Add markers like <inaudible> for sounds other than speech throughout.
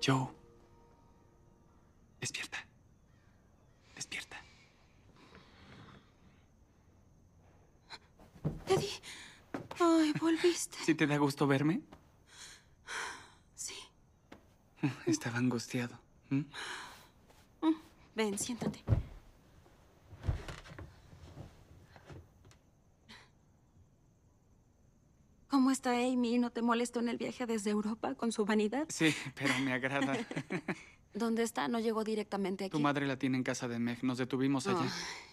Joe. Despierta. Despierta. Eddie. Ay, volviste. ¿Si te da gusto verme? Sí. Estaba angustiado. ¿Mm? Mm, ven, siéntate. ¿Cómo está Amy? ¿No te molestó en el viaje desde Europa con su vanidad? Sí, pero me agrada. <laughs> ¿Dónde está? No llegó directamente aquí. Tu madre la tiene en casa de Meg. Nos detuvimos allá.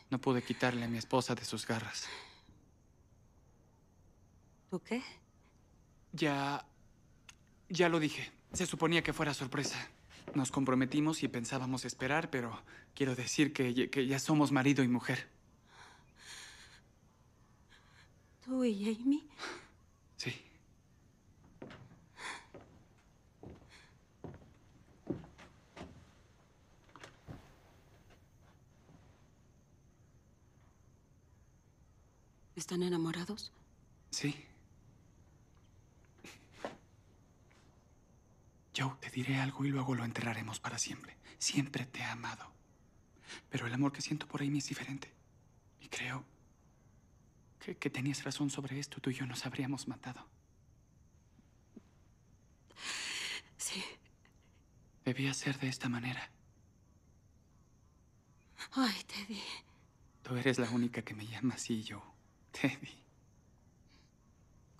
No pude quitarle a mi esposa de sus garras. ¿Tú qué? Ya... Ya lo dije. Se suponía que fuera sorpresa. Nos comprometimos y pensábamos esperar, pero quiero decir que, que ya somos marido y mujer. ¿Tú y Amy? ¿Están enamorados? Sí. Joe, te diré algo y luego lo enterraremos para siempre. Siempre te he amado. Pero el amor que siento por Amy es diferente. Y creo que, tenías razón sobre esto. Tú y yo nos habríamos matado. Sí. Debía ser de esta manera. Ay, Teddy. Tú eres la única que me llama así, yo. Teddy.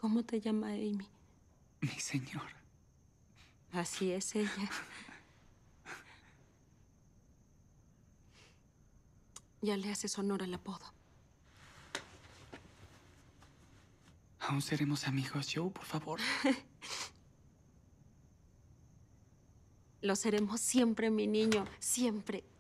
¿Cómo te llama Amy? Mi señora. Así es ella. Ya le haces honor al apodo. ¿Aún seremos amigos, Joe, por favor? <laughs> Lo seremos siempre, mi niño. Siempre,